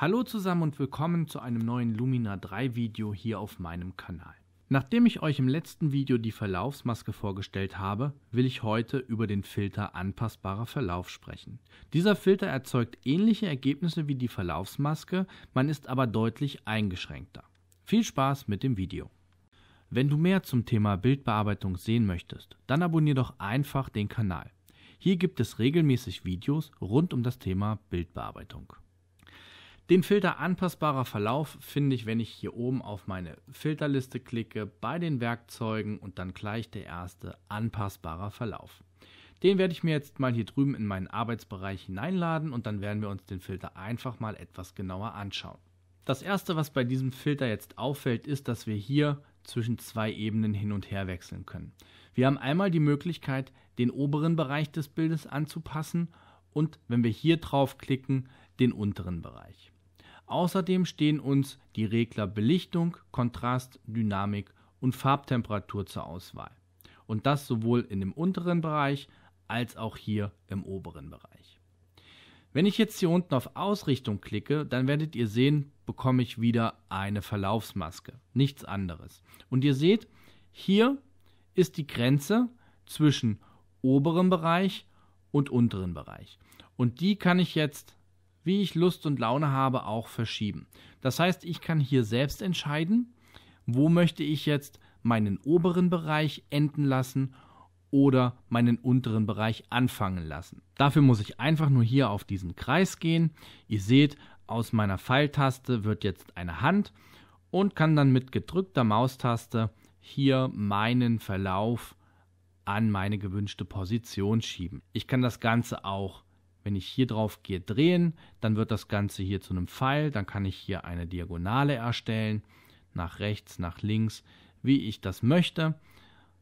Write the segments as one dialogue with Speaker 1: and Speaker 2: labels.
Speaker 1: Hallo zusammen und willkommen zu einem neuen Lumina 3 Video hier auf meinem Kanal. Nachdem ich euch im letzten Video die Verlaufsmaske vorgestellt habe, will ich heute über den Filter anpassbarer Verlauf sprechen. Dieser Filter erzeugt ähnliche Ergebnisse wie die Verlaufsmaske, man ist aber deutlich eingeschränkter. Viel Spaß mit dem Video. Wenn du mehr zum Thema Bildbearbeitung sehen möchtest, dann abonnier doch einfach den Kanal. Hier gibt es regelmäßig Videos rund um das Thema Bildbearbeitung. Den Filter anpassbarer Verlauf finde ich, wenn ich hier oben auf meine Filterliste klicke, bei den Werkzeugen und dann gleich der erste anpassbarer Verlauf. Den werde ich mir jetzt mal hier drüben in meinen Arbeitsbereich hineinladen und dann werden wir uns den Filter einfach mal etwas genauer anschauen. Das erste, was bei diesem Filter jetzt auffällt, ist, dass wir hier zwischen zwei Ebenen hin und her wechseln können. Wir haben einmal die Möglichkeit, den oberen Bereich des Bildes anzupassen und wenn wir hier draufklicken, den unteren Bereich. Außerdem stehen uns die Regler Belichtung, Kontrast, Dynamik und Farbtemperatur zur Auswahl. Und das sowohl in dem unteren Bereich als auch hier im oberen Bereich. Wenn ich jetzt hier unten auf Ausrichtung klicke, dann werdet ihr sehen, bekomme ich wieder eine Verlaufsmaske. Nichts anderes. Und ihr seht, hier ist die Grenze zwischen oberem Bereich und unteren Bereich. Und die kann ich jetzt wie ich Lust und Laune habe, auch verschieben. Das heißt, ich kann hier selbst entscheiden, wo möchte ich jetzt meinen oberen Bereich enden lassen oder meinen unteren Bereich anfangen lassen. Dafür muss ich einfach nur hier auf diesen Kreis gehen. Ihr seht, aus meiner Pfeiltaste wird jetzt eine Hand und kann dann mit gedrückter Maustaste hier meinen Verlauf an meine gewünschte Position schieben. Ich kann das Ganze auch wenn ich hier drauf gehe, drehen, dann wird das Ganze hier zu einem Pfeil, dann kann ich hier eine Diagonale erstellen, nach rechts, nach links, wie ich das möchte.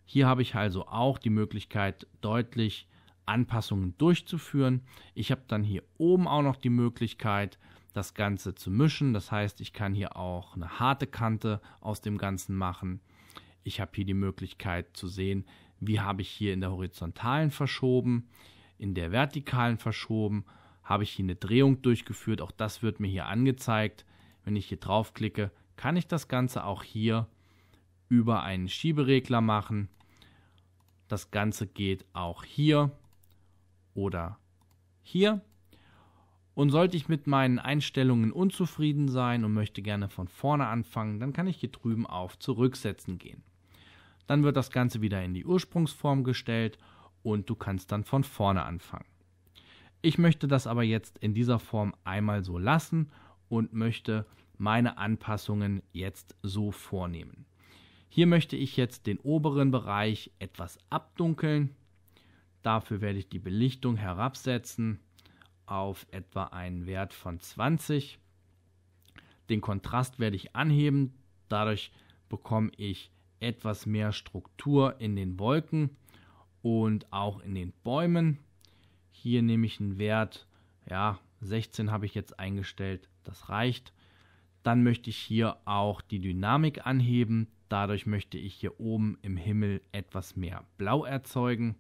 Speaker 1: Hier habe ich also auch die Möglichkeit, deutlich Anpassungen durchzuführen. Ich habe dann hier oben auch noch die Möglichkeit, das Ganze zu mischen. Das heißt, ich kann hier auch eine harte Kante aus dem Ganzen machen. Ich habe hier die Möglichkeit zu sehen, wie habe ich hier in der Horizontalen verschoben in der vertikalen verschoben, habe ich hier eine Drehung durchgeführt, auch das wird mir hier angezeigt. Wenn ich hier draufklicke, kann ich das Ganze auch hier über einen Schieberegler machen. Das Ganze geht auch hier oder hier. Und sollte ich mit meinen Einstellungen unzufrieden sein und möchte gerne von vorne anfangen, dann kann ich hier drüben auf Zurücksetzen gehen. Dann wird das Ganze wieder in die Ursprungsform gestellt und du kannst dann von vorne anfangen. Ich möchte das aber jetzt in dieser Form einmal so lassen und möchte meine Anpassungen jetzt so vornehmen. Hier möchte ich jetzt den oberen Bereich etwas abdunkeln. Dafür werde ich die Belichtung herabsetzen auf etwa einen Wert von 20. Den Kontrast werde ich anheben. Dadurch bekomme ich etwas mehr Struktur in den Wolken und auch in den Bäumen. Hier nehme ich einen Wert, ja, 16 habe ich jetzt eingestellt, das reicht. Dann möchte ich hier auch die Dynamik anheben. Dadurch möchte ich hier oben im Himmel etwas mehr Blau erzeugen.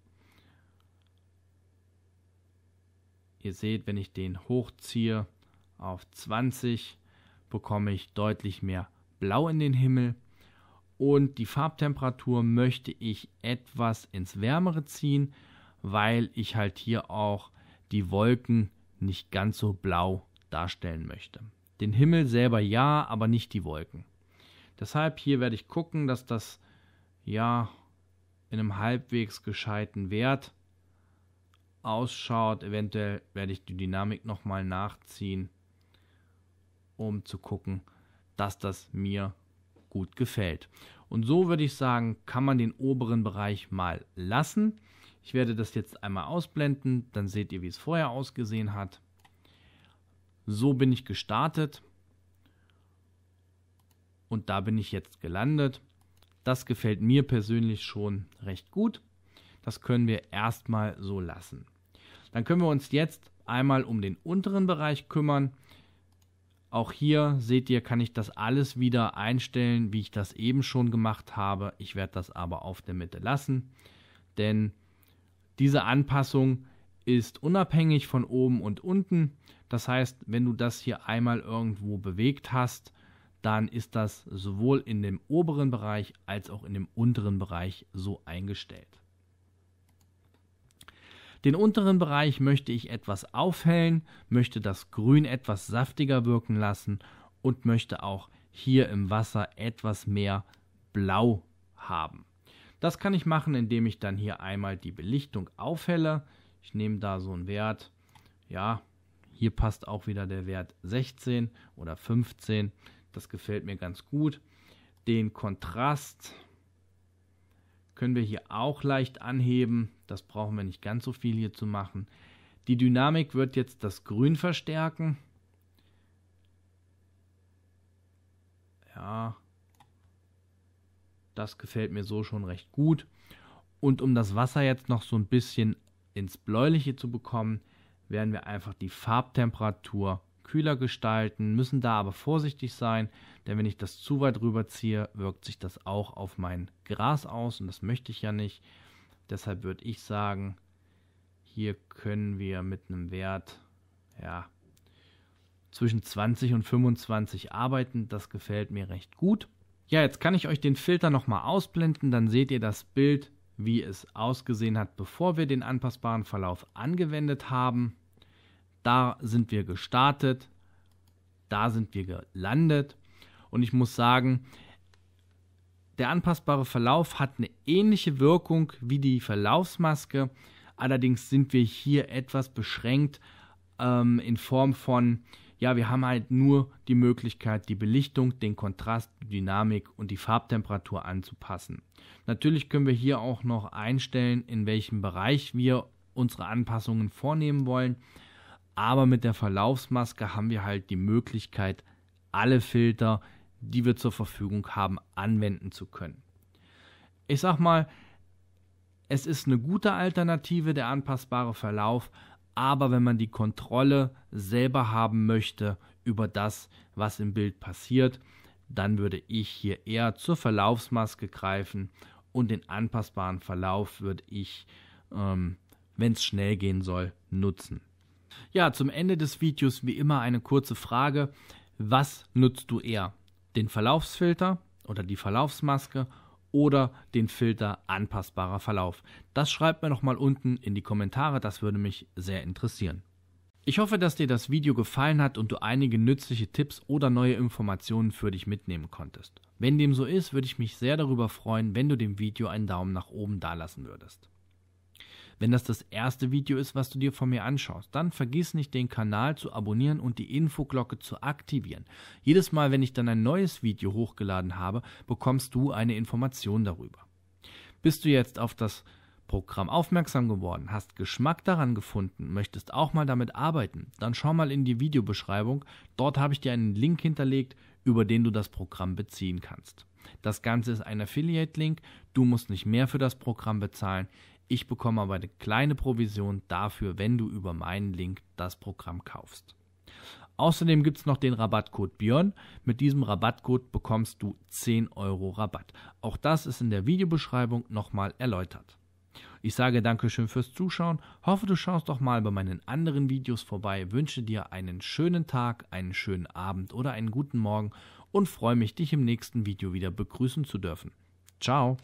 Speaker 1: Ihr seht, wenn ich den hochziehe auf 20, bekomme ich deutlich mehr Blau in den Himmel und die Farbtemperatur möchte ich etwas ins Wärmere ziehen, weil ich halt hier auch die Wolken nicht ganz so blau darstellen möchte. Den Himmel selber ja, aber nicht die Wolken. Deshalb hier werde ich gucken, dass das ja in einem halbwegs gescheiten Wert ausschaut. Eventuell werde ich die Dynamik nochmal nachziehen, um zu gucken, dass das mir gut gefällt. Und so würde ich sagen, kann man den oberen Bereich mal lassen. Ich werde das jetzt einmal ausblenden, dann seht ihr, wie es vorher ausgesehen hat. So bin ich gestartet und da bin ich jetzt gelandet. Das gefällt mir persönlich schon recht gut. Das können wir erstmal so lassen. Dann können wir uns jetzt einmal um den unteren Bereich kümmern. Auch hier seht ihr, kann ich das alles wieder einstellen, wie ich das eben schon gemacht habe. Ich werde das aber auf der Mitte lassen, denn diese Anpassung ist unabhängig von oben und unten. Das heißt, wenn du das hier einmal irgendwo bewegt hast, dann ist das sowohl in dem oberen Bereich als auch in dem unteren Bereich so eingestellt. Den unteren Bereich möchte ich etwas aufhellen, möchte das Grün etwas saftiger wirken lassen und möchte auch hier im Wasser etwas mehr Blau haben. Das kann ich machen, indem ich dann hier einmal die Belichtung aufhelle. Ich nehme da so einen Wert, ja, hier passt auch wieder der Wert 16 oder 15. Das gefällt mir ganz gut. Den Kontrast können wir hier auch leicht anheben. Das brauchen wir nicht ganz so viel hier zu machen. Die Dynamik wird jetzt das Grün verstärken. Ja, das gefällt mir so schon recht gut. Und um das Wasser jetzt noch so ein bisschen ins Bläuliche zu bekommen, werden wir einfach die Farbtemperatur kühler gestalten, müssen da aber vorsichtig sein, denn wenn ich das zu weit rüberziehe, wirkt sich das auch auf mein Gras aus und das möchte ich ja nicht. Deshalb würde ich sagen, hier können wir mit einem Wert, ja, zwischen 20 und 25 arbeiten. Das gefällt mir recht gut. Ja, jetzt kann ich euch den Filter nochmal ausblenden, dann seht ihr das Bild, wie es ausgesehen hat, bevor wir den anpassbaren Verlauf angewendet haben. Da sind wir gestartet, da sind wir gelandet und ich muss sagen, der anpassbare Verlauf hat eine ähnliche Wirkung wie die Verlaufsmaske, allerdings sind wir hier etwas beschränkt ähm, in Form von, ja, wir haben halt nur die Möglichkeit, die Belichtung, den Kontrast, die Dynamik und die Farbtemperatur anzupassen. Natürlich können wir hier auch noch einstellen, in welchem Bereich wir unsere Anpassungen vornehmen wollen, aber mit der Verlaufsmaske haben wir halt die Möglichkeit, alle Filter, die wir zur Verfügung haben, anwenden zu können. Ich sag mal, es ist eine gute Alternative, der anpassbare Verlauf, aber wenn man die Kontrolle selber haben möchte über das, was im Bild passiert, dann würde ich hier eher zur Verlaufsmaske greifen und den anpassbaren Verlauf würde ich, ähm, wenn es schnell gehen soll, nutzen. Ja, zum Ende des Videos wie immer eine kurze Frage. Was nutzt du eher? den Verlaufsfilter oder die Verlaufsmaske oder den Filter anpassbarer Verlauf. Das schreibt mir nochmal unten in die Kommentare, das würde mich sehr interessieren. Ich hoffe, dass dir das Video gefallen hat und du einige nützliche Tipps oder neue Informationen für dich mitnehmen konntest. Wenn dem so ist, würde ich mich sehr darüber freuen, wenn du dem Video einen Daumen nach oben dalassen würdest. Wenn das das erste Video ist, was du dir von mir anschaust, dann vergiss nicht, den Kanal zu abonnieren und die Infoglocke zu aktivieren. Jedes Mal, wenn ich dann ein neues Video hochgeladen habe, bekommst du eine Information darüber. Bist du jetzt auf das Programm aufmerksam geworden, hast Geschmack daran gefunden, möchtest auch mal damit arbeiten, dann schau mal in die Videobeschreibung. Dort habe ich dir einen Link hinterlegt, über den du das Programm beziehen kannst. Das Ganze ist ein Affiliate-Link, du musst nicht mehr für das Programm bezahlen. Ich bekomme aber eine kleine Provision dafür, wenn du über meinen Link das Programm kaufst. Außerdem gibt es noch den Rabattcode Björn. Mit diesem Rabattcode bekommst du 10 Euro Rabatt. Auch das ist in der Videobeschreibung nochmal erläutert. Ich sage Dankeschön fürs Zuschauen, hoffe du schaust doch mal bei meinen anderen Videos vorbei, wünsche dir einen schönen Tag, einen schönen Abend oder einen guten Morgen und freue mich, dich im nächsten Video wieder begrüßen zu dürfen. Ciao!